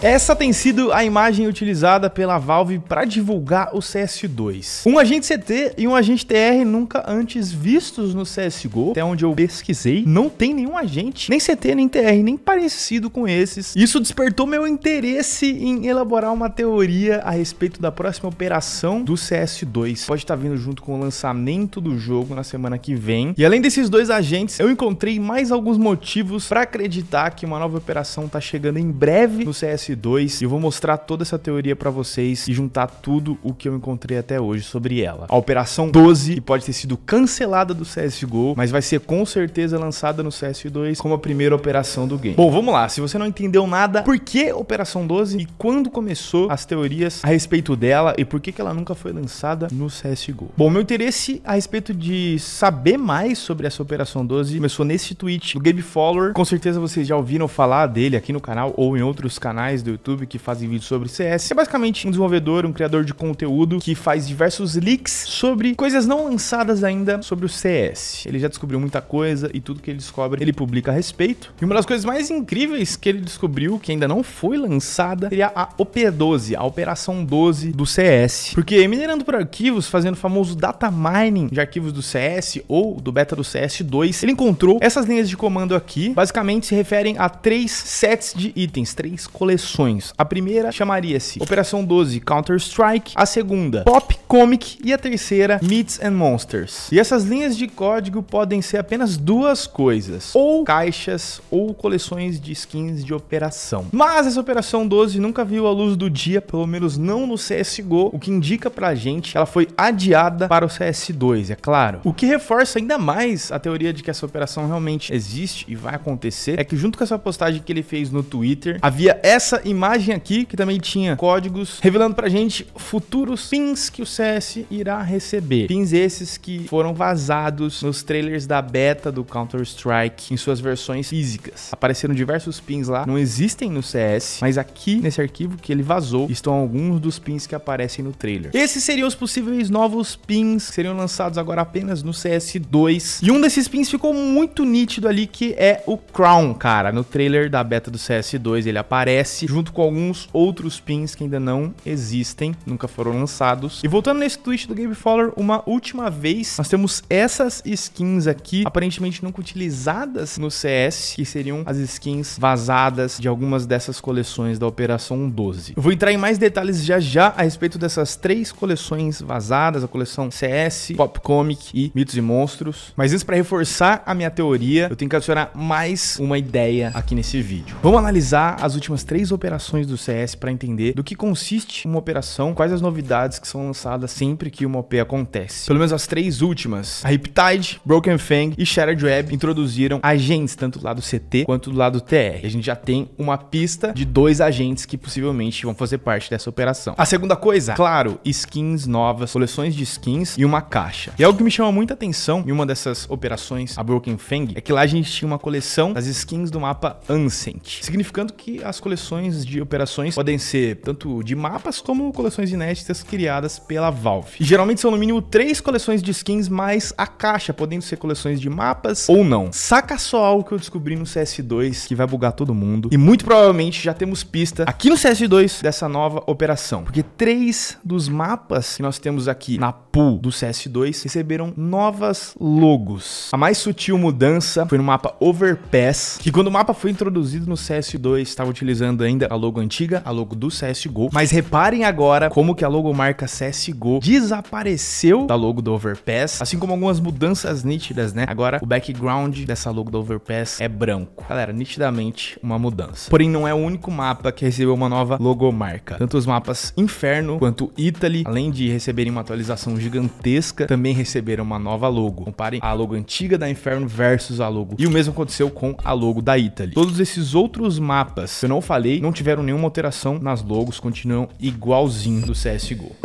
Essa tem sido a imagem utilizada pela Valve para divulgar o CS2. Um agente CT e um agente TR nunca antes vistos no CSGO, até onde eu pesquisei, não tem nenhum agente, nem CT, nem TR, nem parecido com esses. Isso despertou meu interesse em elaborar uma teoria a respeito da próxima operação do CS2. Pode estar tá vindo junto com o lançamento do jogo na semana que vem. E além desses dois agentes, eu encontrei mais alguns motivos para acreditar que uma nova operação está chegando em breve no CS 2 e eu vou mostrar toda essa teoria para vocês e juntar tudo o que eu encontrei até hoje sobre ela. A Operação 12, que pode ter sido cancelada do CSGO, mas vai ser com certeza lançada no CS2 como a primeira operação do game. Bom, vamos lá. Se você não entendeu nada, por que Operação 12 e quando começou as teorias a respeito dela e por que, que ela nunca foi lançada no CSGO? Bom, meu interesse a respeito de saber mais sobre essa Operação 12 começou nesse tweet do Gabe Follower. Com certeza vocês já ouviram falar dele aqui no canal ou em outros canais canais do YouTube que fazem vídeos sobre CS. É basicamente um desenvolvedor, um criador de conteúdo que faz diversos leaks sobre coisas não lançadas ainda sobre o CS. Ele já descobriu muita coisa e tudo que ele descobre ele publica a respeito. E uma das coisas mais incríveis que ele descobriu, que ainda não foi lançada, seria a OP12, a Operação 12 do CS. Porque minerando por arquivos, fazendo o famoso data mining de arquivos do CS ou do beta do CS2, ele encontrou essas linhas de comando aqui, basicamente se referem a três sets de itens, três coleções a primeira chamaria-se Operação 12 Counter-Strike, a segunda Pop Comic e a terceira Meats and Monsters. E essas linhas de código podem ser apenas duas coisas, ou caixas ou coleções de skins de operação. Mas essa Operação 12 nunca viu a luz do dia, pelo menos não no CSGO, o que indica pra gente que ela foi adiada para o CS2, é claro. O que reforça ainda mais a teoria de que essa operação realmente existe e vai acontecer é que junto com essa postagem que ele fez no Twitter, havia essa essa imagem aqui, que também tinha códigos, revelando pra gente futuros pins que o CS irá receber. Pins esses que foram vazados nos trailers da beta do Counter-Strike em suas versões físicas. Apareceram diversos pins lá, não existem no CS, mas aqui nesse arquivo que ele vazou estão alguns dos pins que aparecem no trailer. Esses seriam os possíveis novos pins que seriam lançados agora apenas no CS2. E um desses pins ficou muito nítido ali que é o Crown, cara. No trailer da beta do CS2 ele aparece junto com alguns outros pins que ainda não existem, nunca foram lançados. E voltando nesse tweet do Gabe Fowler, uma última vez, nós temos essas skins aqui, aparentemente nunca utilizadas no CS, que seriam as skins vazadas de algumas dessas coleções da Operação 12. Eu vou entrar em mais detalhes já já a respeito dessas três coleções vazadas, a coleção CS, Pop Comic e Mitos e Monstros. Mas isso para reforçar a minha teoria, eu tenho que adicionar mais uma ideia aqui nesse vídeo. Vamos analisar as últimas três operações operações do CS para entender do que consiste uma operação, quais as novidades que são lançadas sempre que uma OP acontece. Pelo menos as três últimas, a Riptide, Broken Fang e Shattered Web introduziram agentes, tanto do lado CT quanto do lado TR. A gente já tem uma pista de dois agentes que possivelmente vão fazer parte dessa operação. A segunda coisa, claro, skins novas, coleções de skins e uma caixa. E é algo que me chama muita atenção em uma dessas operações, a Broken Fang, é que lá a gente tinha uma coleção das skins do mapa Ancient, significando que as coleções coleções de operações podem ser tanto de mapas como coleções inéditas criadas pela Valve. E geralmente são no mínimo três coleções de skins mais a caixa, podendo ser coleções de mapas ou não. Saca só algo que eu descobri no CS2 que vai bugar todo mundo e muito provavelmente já temos pista aqui no CS2 dessa nova operação, porque três dos mapas que nós temos aqui na pool do CS2 receberam novas logos. A mais sutil mudança foi no mapa Overpass, que quando o mapa foi introduzido no CS2 estava utilizando ainda a logo antiga, a logo do CSGO. Mas reparem agora como que a logomarca CSGO desapareceu da logo do Overpass, assim como algumas mudanças nítidas, né? Agora o background dessa logo do Overpass é branco. Galera, nitidamente uma mudança. Porém, não é o único mapa que recebeu uma nova logomarca. Tanto os mapas Inferno quanto Italy, além de receberem uma atualização gigantesca, também receberam uma nova logo. Comparem a logo antiga da Inferno versus a logo. E o mesmo aconteceu com a logo da Italy. Todos esses outros mapas, eu não falei, não tiveram nenhuma alteração nas logos, continuam igualzinho do CSGO.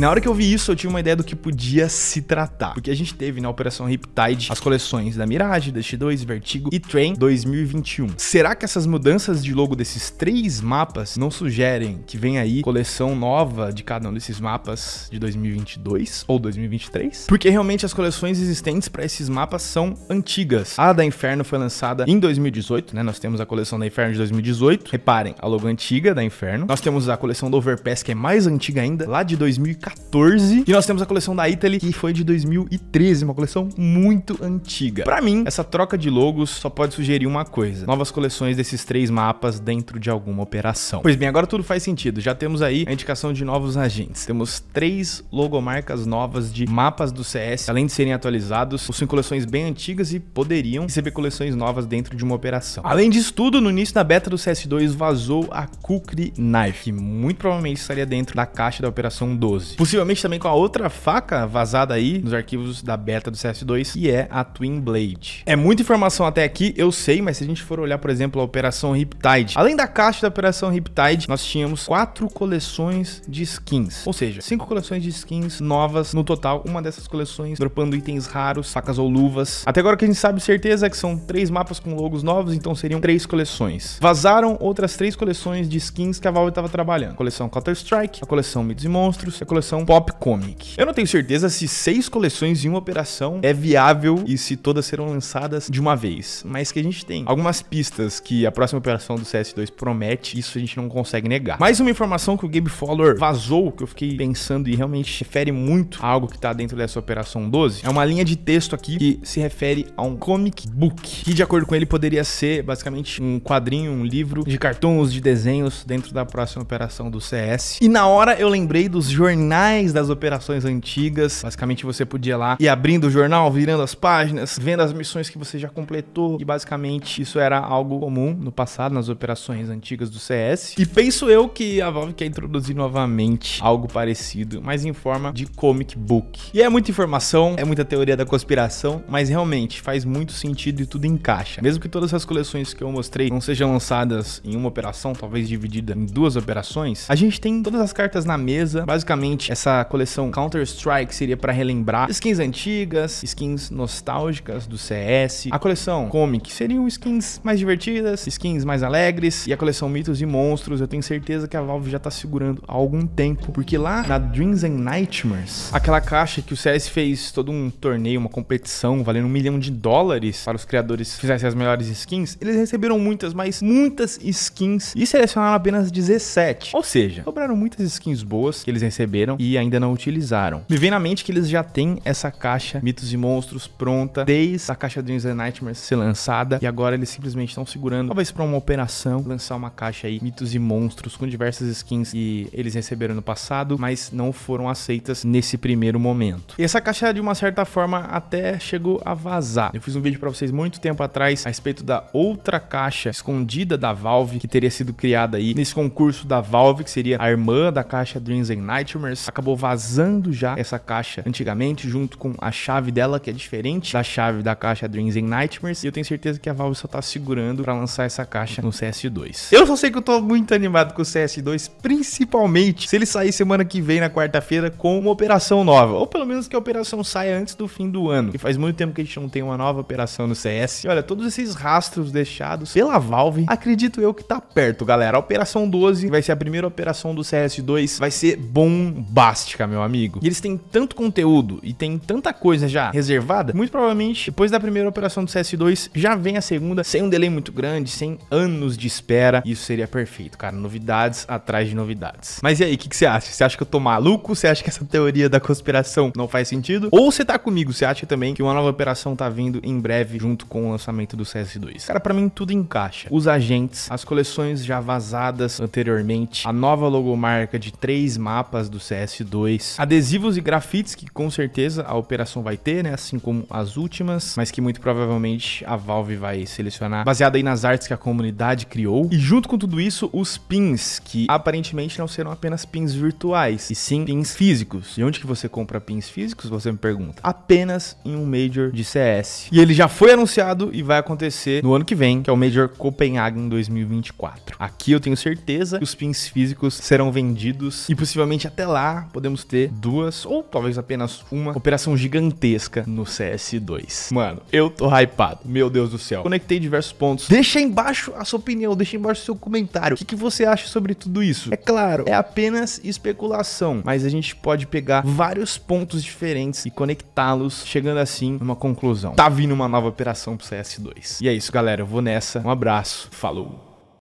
E na hora que eu vi isso, eu tive uma ideia do que podia se tratar. Porque a gente teve na né, Operação Riptide as coleções da Mirage, Dust 2, Vertigo e Train 2021. Será que essas mudanças de logo desses três mapas não sugerem que vem aí coleção nova de cada um desses mapas de 2022 ou 2023? Porque realmente as coleções existentes para esses mapas são antigas. A da Inferno foi lançada em 2018, né? Nós temos a coleção da Inferno de 2018. Reparem, a logo antiga da Inferno. Nós temos a coleção do Overpass, que é mais antiga ainda, lá de 2014. 2014. E nós temos a coleção da Italy, que foi de 2013, uma coleção muito antiga. Para mim, essa troca de logos só pode sugerir uma coisa: novas coleções desses três mapas dentro de alguma operação. Pois bem, agora tudo faz sentido. Já temos aí a indicação de novos agentes. Temos três logomarcas novas de mapas do CS, além de serem atualizados, possuem coleções bem antigas e poderiam receber coleções novas dentro de uma operação. Além disso tudo, no início da beta do CS2 vazou a Kukri Knife, que muito provavelmente estaria dentro da caixa da Operação 12. Possivelmente também com a outra faca vazada aí nos arquivos da beta do CS2, que é a Twin Blade. É muita informação até aqui, eu sei, mas se a gente for olhar, por exemplo, a Operação Riptide, além da caixa da Operação Riptide, nós tínhamos quatro coleções de skins. Ou seja, cinco coleções de skins novas no total, uma dessas coleções dropando itens raros, facas ou luvas. Até agora o que a gente sabe certeza é que são três mapas com logos novos, então seriam três coleções. Vazaram outras três coleções de skins que a Valve estava trabalhando. A coleção Counter-Strike, a coleção Mids e Monstros, a coleção coleção Pop Comic. Eu não tenho certeza se seis coleções em uma operação é viável e se todas serão lançadas de uma vez, mas que a gente tem algumas pistas que a próxima operação do CS2 promete, isso a gente não consegue negar. Mais uma informação que o Gabe Fowler vazou, que eu fiquei pensando e realmente refere muito a algo que tá dentro dessa operação 12, é uma linha de texto aqui que se refere a um comic book, que de acordo com ele poderia ser basicamente um quadrinho, um livro de cartões, de desenhos dentro da próxima operação do CS. E na hora eu lembrei dos jornais finais das operações antigas. Basicamente você podia ir lá e abrindo o jornal, virando as páginas, vendo as missões que você já completou. E basicamente isso era algo comum no passado nas operações antigas do CS. E penso eu que a Valve quer introduzir novamente algo parecido, mas em forma de comic book. E é muita informação, é muita teoria da conspiração, mas realmente faz muito sentido e tudo encaixa. Mesmo que todas as coleções que eu mostrei não sejam lançadas em uma operação, talvez dividida em duas operações, a gente tem todas as cartas na mesa, basicamente Basicamente, essa coleção Counter-Strike seria para relembrar skins antigas, skins nostálgicas do CS. A coleção Comic seriam skins mais divertidas, skins mais alegres. E a coleção Mitos e Monstros, eu tenho certeza que a Valve já tá segurando há algum tempo. Porque lá na Dreams and Nightmares, aquela caixa que o CS fez todo um torneio, uma competição valendo um milhão de dólares para os criadores fizessem as melhores skins, eles receberam muitas, mas muitas skins e selecionaram apenas 17. Ou seja, sobraram muitas skins boas que eles receberam receberam e ainda não utilizaram. Me vem na mente que eles já têm essa caixa Mitos e Monstros pronta desde a caixa Dreams and Nightmares ser lançada e agora eles simplesmente estão segurando, talvez para uma operação, lançar uma caixa aí Mitos e Monstros com diversas skins que eles receberam no passado, mas não foram aceitas nesse primeiro momento. E essa caixa de uma certa forma até chegou a vazar. Eu fiz um vídeo para vocês muito tempo atrás a respeito da outra caixa escondida da Valve que teria sido criada aí nesse concurso da Valve, que seria a irmã da caixa Dreams and Nightmares caixas. Acabou vazando já essa caixa antigamente, junto com a chave dela, que é diferente da chave da caixa Dreams and Nightmares. E eu tenho certeza que a Valve só tá segurando para lançar essa caixa no CS2. Eu só sei que eu tô muito animado com o CS2, principalmente se ele sair semana que vem, na quarta-feira, com uma operação nova. Ou pelo menos que a operação saia antes do fim do ano. E faz muito tempo que a gente não tem uma nova operação no CS. E olha, todos esses rastros deixados pela Valve, acredito eu que tá perto, galera. A operação 12 vai ser a primeira operação do CS2. Vai ser bom, bombástica, meu amigo. E eles têm tanto conteúdo e tem tanta coisa já reservada, muito provavelmente depois da primeira operação do CS2 já vem a segunda sem um delay muito grande, sem anos de espera. Isso seria perfeito, cara. Novidades atrás de novidades. Mas e aí, o que, que você acha? Você acha que eu tô maluco? Você acha que essa teoria da conspiração não faz sentido? Ou você tá comigo? Você acha também que uma nova operação tá vindo em breve junto com o lançamento do CS2? Cara, para mim tudo encaixa. Os agentes, as coleções já vazadas anteriormente, a nova logomarca de três mapas do CS PS2. Adesivos e grafites, que com certeza a operação vai ter, né? Assim como as últimas, mas que muito provavelmente a Valve vai selecionar, baseada aí nas artes que a comunidade criou. E junto com tudo isso, os pins, que aparentemente não serão apenas pins virtuais, e sim pins físicos. E onde que você compra pins físicos, você me pergunta? Apenas em um Major de CS. E ele já foi anunciado e vai acontecer no ano que vem, que é o Major Copenhagen 2024. Aqui eu tenho certeza que os pins físicos serão vendidos e possivelmente até lá podemos ter duas, ou talvez apenas uma, operação gigantesca no CS2. Mano, eu tô hypado. Meu Deus do céu. Conectei diversos pontos. Deixa aí embaixo a sua opinião, deixa aí embaixo o seu comentário. O que, que você acha sobre tudo isso? É claro, é apenas especulação, mas a gente pode pegar vários pontos diferentes e conectá-los, chegando assim a uma conclusão. Tá vindo uma nova operação pro CS2. E é isso, galera. Eu vou nessa. Um abraço. Falou.